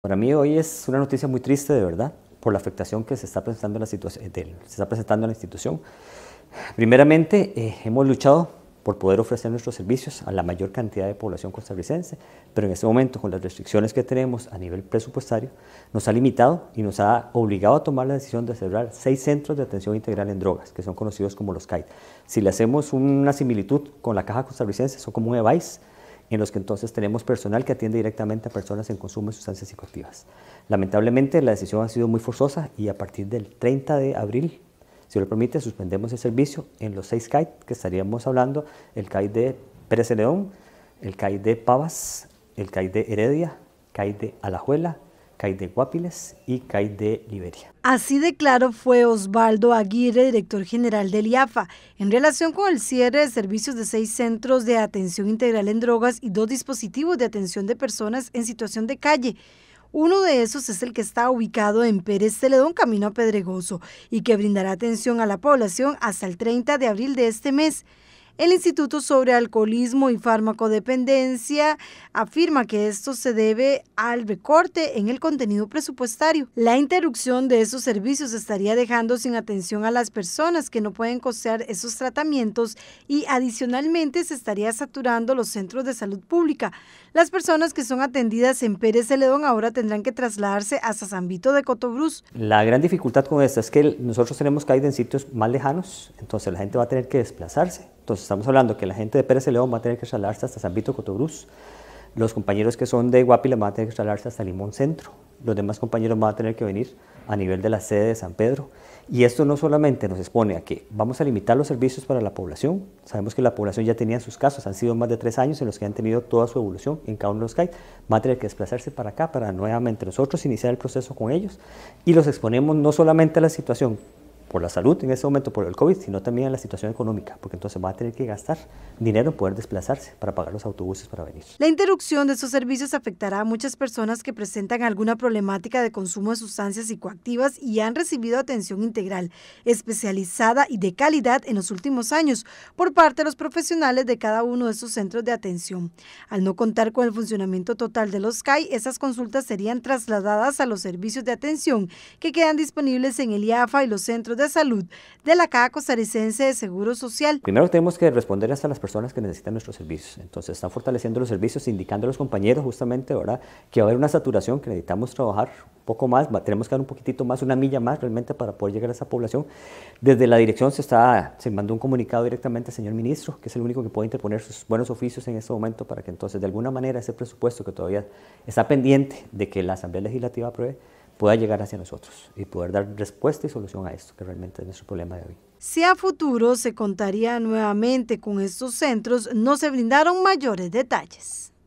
Para mí hoy es una noticia muy triste, de verdad, por la afectación que se está presentando en la, situación, eh, se está presentando en la institución. Primeramente, eh, hemos luchado por poder ofrecer nuestros servicios a la mayor cantidad de población costarricense, pero en este momento, con las restricciones que tenemos a nivel presupuestario, nos ha limitado y nos ha obligado a tomar la decisión de cerrar seis centros de atención integral en drogas, que son conocidos como los CAID. Si le hacemos una similitud con la Caja Costarricense, son como un device en los que entonces tenemos personal que atiende directamente a personas en consumo de sustancias psicoactivas. Lamentablemente la decisión ha sido muy forzosa y a partir del 30 de abril, si lo permite, suspendemos el servicio en los seis CAIT que estaríamos hablando, el CAIT de Pérez León, el CAIT de Pavas, el CAIT de Heredia, CAIT de Alajuela, CAI de Guapiles y CAI de Liberia. Así de claro fue Osvaldo Aguirre, director general del IAFA, en relación con el cierre de servicios de seis centros de atención integral en drogas y dos dispositivos de atención de personas en situación de calle. Uno de esos es el que está ubicado en Pérez Celedón, camino a Pedregoso, y que brindará atención a la población hasta el 30 de abril de este mes. El Instituto sobre Alcoholismo y Farmacodependencia afirma que esto se debe al recorte en el contenido presupuestario. La interrupción de esos servicios estaría dejando sin atención a las personas que no pueden costear esos tratamientos y adicionalmente se estaría saturando los centros de salud pública. Las personas que son atendidas en Pérez Celedón ahora tendrán que trasladarse hasta San Vito de Cotobruz. La gran dificultad con esto es que nosotros tenemos que ir en sitios más lejanos, entonces la gente va a tener que desplazarse entonces estamos hablando que la gente de Pérez de León va a tener que trasladarse hasta San Vito Cotobruz, los compañeros que son de Guapila van a tener que trasladarse hasta Limón Centro, los demás compañeros van a tener que venir a nivel de la sede de San Pedro. Y esto no solamente nos expone a que vamos a limitar los servicios para la población, sabemos que la población ya tenía sus casos, han sido más de tres años en los que han tenido toda su evolución en cada uno de los Va a tener que desplazarse para acá para nuevamente nosotros iniciar el proceso con ellos y los exponemos no solamente a la situación por la salud en ese momento, por el COVID, sino también la situación económica, porque entonces va a tener que gastar dinero en poder desplazarse para pagar los autobuses para venir. La interrupción de estos servicios afectará a muchas personas que presentan alguna problemática de consumo de sustancias psicoactivas y han recibido atención integral, especializada y de calidad en los últimos años por parte de los profesionales de cada uno de estos centros de atención. Al no contar con el funcionamiento total de los CAI, esas consultas serían trasladadas a los servicios de atención que quedan disponibles en el IAFA y los centros de Salud de la Caja Costarricense de Seguro Social. Primero tenemos que responder hasta las personas que necesitan nuestros servicios. Entonces están fortaleciendo los servicios, indicando a los compañeros justamente ¿verdad? que va a haber una saturación, que necesitamos trabajar un poco más, tenemos que dar un poquitito más, una milla más realmente para poder llegar a esa población. Desde la dirección se, está, se mandó un comunicado directamente al señor ministro, que es el único que puede interponer sus buenos oficios en este momento para que entonces de alguna manera ese presupuesto que todavía está pendiente de que la Asamblea Legislativa apruebe, pueda llegar hacia nosotros y poder dar respuesta y solución a esto, que realmente es nuestro problema de hoy. Si a futuro se contaría nuevamente con estos centros, no se brindaron mayores detalles.